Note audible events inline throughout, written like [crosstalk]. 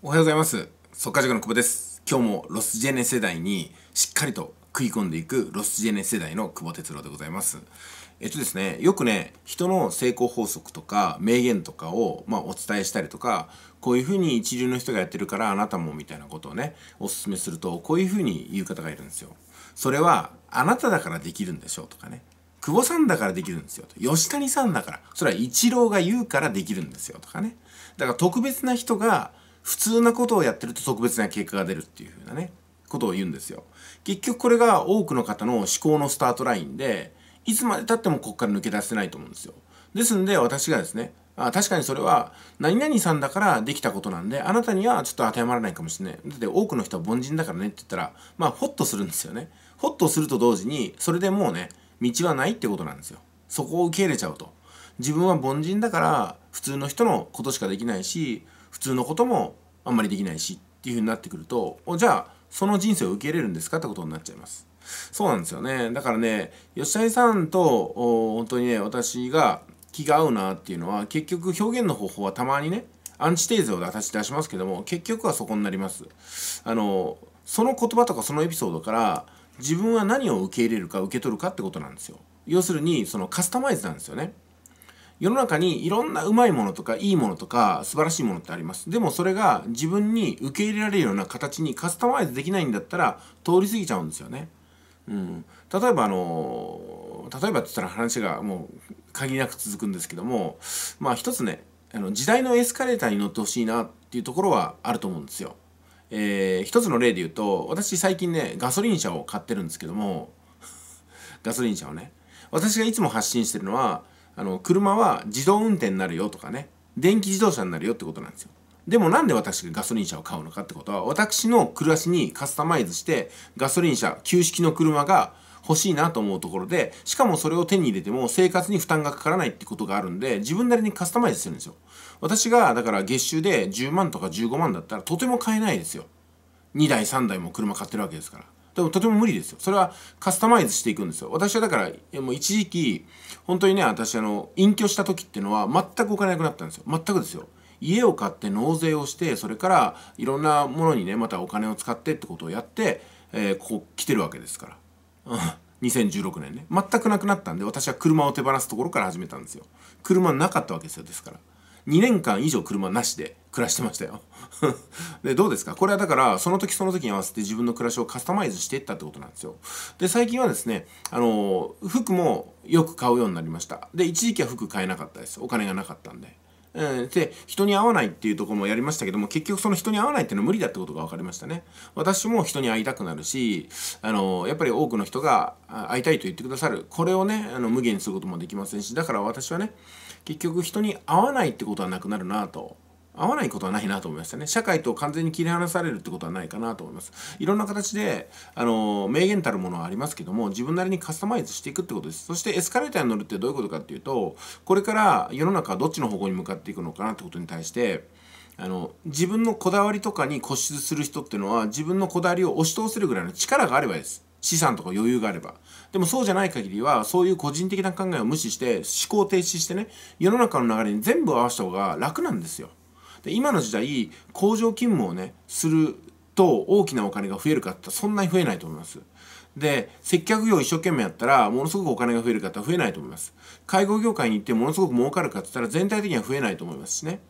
おはようございます速稼塾の久保です今日もロスジェネ世代にしっかりと食い込んでいくロスジェネ世代の久保哲郎でございますえっとですねよくね人の成功法則とか名言とかを、まあ、お伝えしたりとかこういうふうに一流の人がやってるからあなたもみたいなことをねおすすめするとこういうふうに言う方がいるんですよそれはあなただからできるんでしょうとかね久保さんだからできるんですよと。吉谷さんだから。それは一郎が言うからできるんですよとかね。だから特別な人が普通なことをやってると特別な結果が出るっていう風なね、ことを言うんですよ。結局これが多くの方の思考のスタートラインで、いつまでたってもここから抜け出せないと思うんですよ。ですんで私がですね、あ確かにそれは何々さんだからできたことなんであなたにはちょっと当てはまらないかもしれないだって多くの人は凡人だからねって言ったらまあホッとするんですよねほっとすると同時にそれでもうね道はないってことなんですよそこを受け入れちゃうと自分は凡人だから普通の人のことしかできないし普通のこともあんまりできないしっていう風になってくるとじゃあその人生を受け入れるんですかってことになっちゃいます。そうなんですよね。だからね、吉谷さんと本当にね、私が気が合うなっていうのは、結局表現の方法はたまにね、アンチテーゼを私出しますけども、結局はそこになります。あの、その言葉とかそのエピソードから、自分は何を受け入れるか受け取るかってことなんですよ。要するに、そのカスタマイズなんですよね。世の中にいろんなうまいものとかいいものとか素晴らしいものってあります。でもそれが自分に受け入れられるような形にカスタマイズできないんだったら通り過ぎちゃうんですよね。うん、例えばあの例えばって言ったら話がもう限りなく続くんですけどもまあ一つねあの時代のエスカレーターに乗ってほしいなっていうところはあると思うんですよ。えー、一つの例で言うと私最近ねガソリン車を買ってるんですけども [laughs] ガソリン車をね私がいつも発信してるのはあの車は自動運転になるよとかね電気自動車になるよってことなんですよでもなんで私がガソリン車を買うのかってことは私の暮らしにカスタマイズしてガソリン車旧式の車が欲しいなと思うところでしかもそれを手に入れても生活に負担がかからないってことがあるんで自分なりにカスタマイズするんですよ私がだから月収で10万とか15万だったらとても買えないですよ2台3台も車買ってるわけですからでもとても無理ですよ。それはカスタマイズしていくんですよ。私はだから、もう一時期、本当にね、私あの、隠居した時っていうのは全くお金なくなったんですよ。全くですよ。家を買って納税をして、それからいろんなものにね、またお金を使ってってことをやって、えー、ここ来てるわけですから。2016 [laughs] 年ね。全くなくなったんで、私は車を手放すところから始めたんですよ。車なかったわけですよ、ですから。2年間以上車なしで暮らしてましたよ [laughs] でどうですかこれはだからその時その時に合わせて自分の暮らしをカスタマイズしていったってことなんですよで最近はですねあの服もよく買うようになりましたで一時期は服買えなかったですお金がなかったんでうん、で人に会わないっていうとこもやりましたけども結局その人に会わないっていうのは無理だってことが分かりましたね私も人に会いたくなるしあのやっぱり多くの人が会いたいと言ってくださるこれをねあの無限にすることもできませんしだから私はね結局人に会わないってことはなくなるなと合わないことはないなと思いましたね。社会と完全に切り離されるってことはないかなと思います。いろんな形で、あの、名言たるものはありますけども、自分なりにカスタマイズしていくってことです。そしてエスカレーターに乗るってどういうことかっていうと、これから世の中はどっちの方向に向かっていくのかなってことに対して、あの自分のこだわりとかに固執する人っていうのは自分のこだわりを押し通せるぐらいの力があればです。資産とか余裕があれば。でもそうじゃない限りは、そういう個人的な考えを無視して、思考停止してね、世の中の流れに全部合わせた方が楽なんですよ。で今の時代工場勤務をねすると大きなお金が増えるかってそんなに増えないと思います。で接客業一生懸命やったらものすごくお金が増える方は増えないと思います。介護業界に行ってものすごく儲かるかって言ったら全体的には増えないと思いますしね。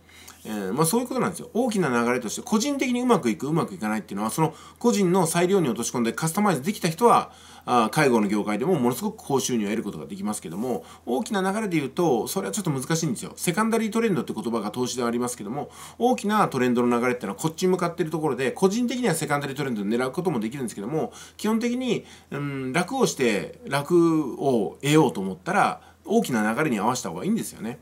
えー、まあ、そういうことなんですよ。大きな流れとして、個人的にうまくいく、うまくいかないっていうのは、その個人の裁量に落とし込んでカスタマイズできた人は、あ介護の業界でもものすごく高収入を得ることができますけども、大きな流れで言うと、それはちょっと難しいんですよ。セカンダリートレンドって言葉が投資ではありますけども、大きなトレンドの流れっていうのはこっちに向かってるところで、個人的にはセカンダリートレンドを狙うこともできるんですけども、基本的に、うん、楽をして、楽を得ようと思ったら、大きな流れに合わせた方がいいんですよね。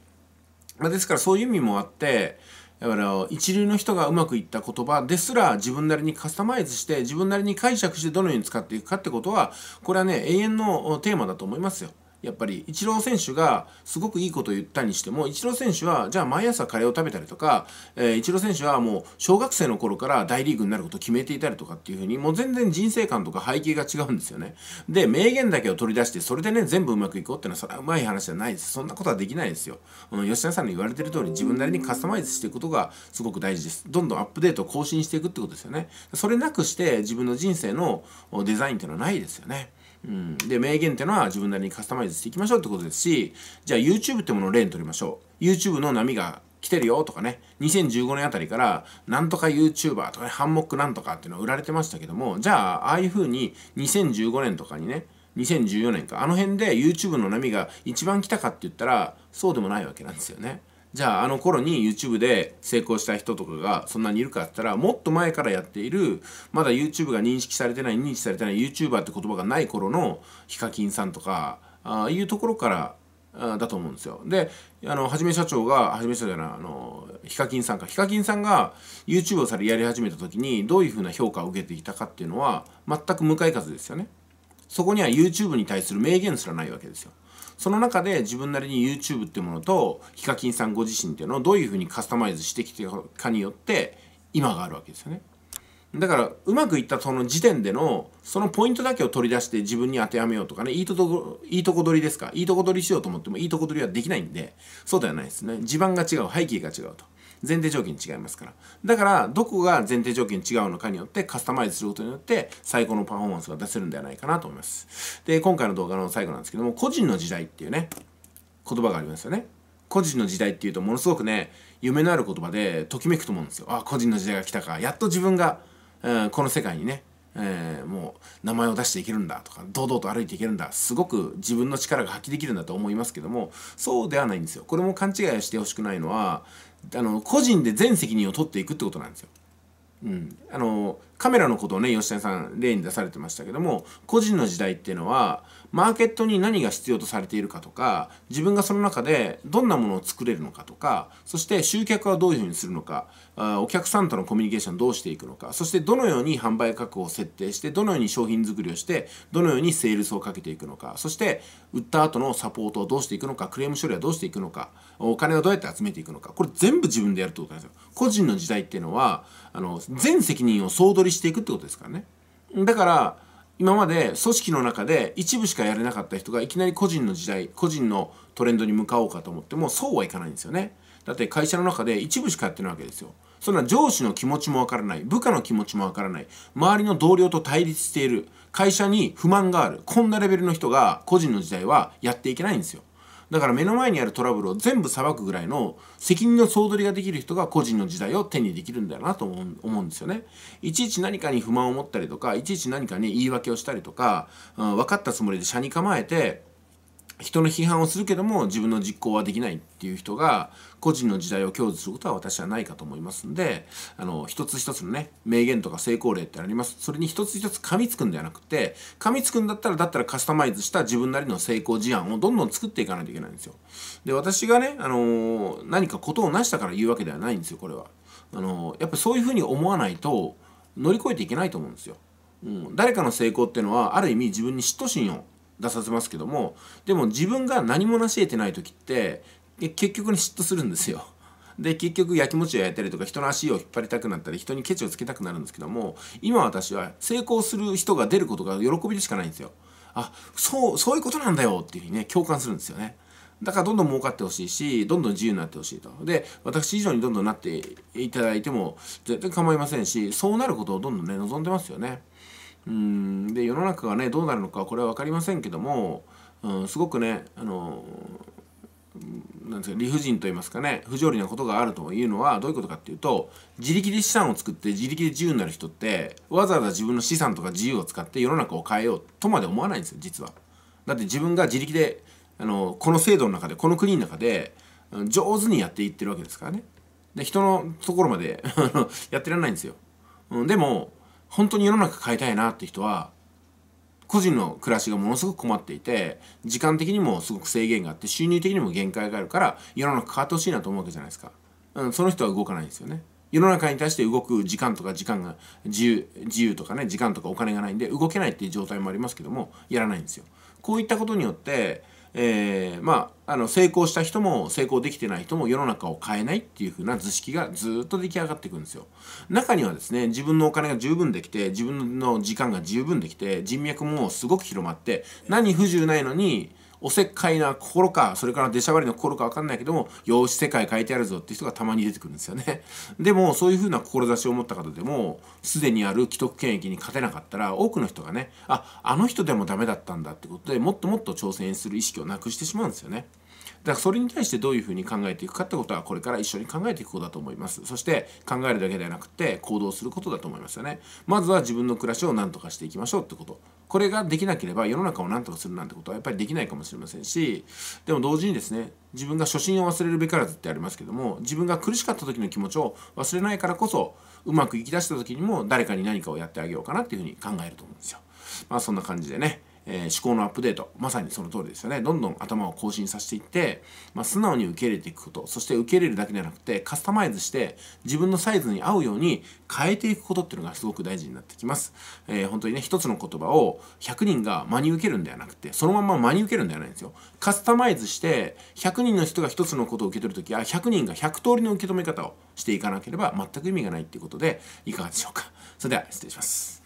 まあ、ですからそういう意味もあって、だから一流の人がうまくいった言葉ですら自分なりにカスタマイズして自分なりに解釈してどのように使っていくかってことはこれはね永遠のテーマだと思いますよ。やっぱりイチロー選手がすごくいいことを言ったにしてもイチロー選手はじゃあ毎朝カレーを食べたりとか、えー、イチロー選手はもう小学生の頃から大リーグになることを決めていたりとかっていうふうにもう全然人生観とか背景が違うんですよね。で名言だけを取り出してそれでね全部うまくいこうってのはそれはうまい話じゃないですそんなことはできないですよ。うん、吉田さんの言われてる通り自分なりにカスタマイズしていくことがすごく大事です。どんどんアップデートを更新していくってことですよね。それなくして自分の人生のデザインっていうのはないですよね。うん、で名言っていうのは自分なりにカスタマイズしていきましょうってことですしじゃあ YouTube ってものを例にとりましょう YouTube の波が来てるよとかね2015年あたりからなんとか YouTuber とかねハンモックなんとかっていうのは売られてましたけどもじゃあああいう風に2015年とかにね2014年かあの辺で YouTube の波が一番来たかって言ったらそうでもないわけなんですよね。じゃああの頃に YouTube で成功した人とかがそんなにいるかって言ったらもっと前からやっているまだ YouTube が認識されてない認知されてない YouTuber って言葉がない頃のヒカキンさんとかああいうところからだと思うんですよ。で、あの、はじめ社長が、はじめ社長じゃない、あの、ヒカキンさんか、ヒカキンさんが YouTube をされやり始めた時に、どういうふうな評価を受けていたかっていうのは、全く向かい風ですよね。そこには YouTube に対する名言すらないわけですよ。その中で自分なりに YouTube っていうものと、ヒカキンさんご自身っていうのをどういうふうにカスタマイズしてきてるかによって、今があるわけですよね。だから、うまくいったその時点での、そのポイントだけを取り出して自分に当てはめようとかね、いいとこ、いいとこ取りですか、いいとこ取りしようと思ってもいいとこ取りはできないんで、そうではないですね。地盤が違う、背景が違うと。前提条件違いますからだからどこが前提条件違うのかによってカスタマイズすることによって最高のパフォーマンスが出せるんではないかなと思いますで今回の動画の最後なんですけども個人の時代っていうね言葉がありますよね個人の時代っていうとものすごくね夢のある言葉でときめくと思うんですよあ個人の時代が来たかやっと自分が、うん、この世界にねえー、もう名前を出していけるんだとか堂々と歩いていけるんだすごく自分の力が発揮できるんだと思いますけどもそうではないんですよこれも勘違いしてほしくないのはあの個人で全責任を取っていくってことなんですようん、あのカメラのことをね吉谷さん例に出されてましたけども個人の時代っていうのはマーケットに何が必要とされているかとか自分がその中でどんなものを作れるのかとかそして集客はどういうふうにするのかあお客さんとのコミュニケーションどうしていくのかそしてどのように販売価格を設定してどのように商品作りをしてどのようにセールスをかけていくのかそして売った後のサポートをどうしていくのかクレーム処理はどうしていくのかお金をどうやって集めていくのかこれ全部自分でやるってことなんですよ。個人の時代っていうのはあの全責任を総取りしていくってことですからねだから今まで組織の中で一部しかやれなかった人がいきなり個人の時代個人のトレンドに向かおうかと思ってもそうはいかないんですよねだって会社の中で一部しかやってないわけですよそんな上司の気持ちもわからない部下の気持ちもわからない周りの同僚と対立している会社に不満があるこんなレベルの人が個人の時代はやっていけないんですよだから目の前にあるトラブルを全部裁くぐらいの責任の総取りができる人が個人の時代を手にできるんだよなと思うんですよね。いちいち何かに不満を持ったりとかいちいち何かに言い訳をしたりとか、うん、分かったつもりで社に構えて人の批判をするけども自分の実行はできないっていう人が個人の時代を享受することは私はないかと思いますんであの一つ一つのね名言とか成功例ってありますそれに一つ一つ噛みつくんではなくて噛みつくんだったらだったらカスタマイズした自分なりの成功事案をどんどん作っていかないといけないんですよで私がね、あのー、何かことを成したから言うわけではないんですよこれはあのー、やっぱそういうふうに思わないと乗り越えていけないと思うんですよ、うん、誰かの成功っていうのはある意味自分に嫉妬心を出させますけどもでも自分が何も成し得てない時って結局に嫉妬するんですよ。で結局やきもちを焼いたりとか人の足を引っ張りたくなったり人にケチをつけたくなるんですけども今私は成功する人が出ることが喜びでしかないんですよ。あそうそういうことなんだよっていうふうにね共感するんですよね。だからどんどん儲かってほしいしどんどん自由になってほしいとで私以上にどんどんなっていただいても絶対構いませんしそうなることをどんどんね望んでますよね。うんで世の中がねどうなるのかこれは分かりませんけども、うん、すごくねあのなんですか理不尽と言いますかね不条理なことがあるというのはどういうことかっていうと自力で資産を作って自力で自由になる人ってわざわざ自分の資産とか自由を使って世の中を変えようとまで思わないんですよ実は。だって自分が自力であのこの制度の中でこの国の中で上手にやっていってるわけですからね。で人のところまで [laughs] やってらんないんですよ。うん、でも本当に世の中変えたいなって人は個人の暮らしがものすごく困っていて時間的にもすごく制限があって収入的にも限界があるから世の中変わってほしいなと思うわけじゃないですか、うん、その人は動かないんですよね世の中に対して動く時間とか時間が自由自由とかね時間とかお金がないんで動けないっていう状態もありますけどもやらないんですよこういったことによってえー、まあ、あの成功した人も成功できてない人も世の中を変えないっていう風な図式がずっと出来上がっていくんですよ。中にはですね、自分のお金が十分できて、自分の時間が十分できて、人脈もすごく広まって、何不自由ないのに、おせっかいな心か、それから出しゃばりの心かわかんないけども、よし世界変えてやるぞって人がたまに出てくるんですよね。[laughs] でも、そういうふうな志を持った方でも、すでにある既得権益に勝てなかったら、多くの人がね、あ、あの人でもダメだったんだってことでもっともっと挑戦する意識をなくしてしまうんですよね。だからそれに対してどういうふうに考えていくかってことはこれから一緒に考えていくことだと思いますそして考えるだけではなくて行動することだと思いますよねまずは自分の暮らしを何とかしていきましょうってことこれができなければ世の中を何とかするなんてことはやっぱりできないかもしれませんしでも同時にですね自分が初心を忘れるべからずってありますけども自分が苦しかった時の気持ちを忘れないからこそうまくいきだした時にも誰かに何かをやってあげようかなっていうふうに考えると思うんですよまあそんな感じでねえー、思考のアップデートまさにその通りですよねどんどん頭を更新させていって、まあ、素直に受け入れていくことそして受け入れるだけじゃなくてカスタマイズして自分のサイズに合うように変えていくことっていうのがすごく大事になってきます、えー、本当にね一つの言葉を100人が真に受けるんではなくてそのまま真に受けるんではないんですよカスタマイズして100人の人が一つのことを受け取るときは100人が100通りの受け止め方をしていかなければ全く意味がないっていうことでいかがでしょうかそれでは失礼します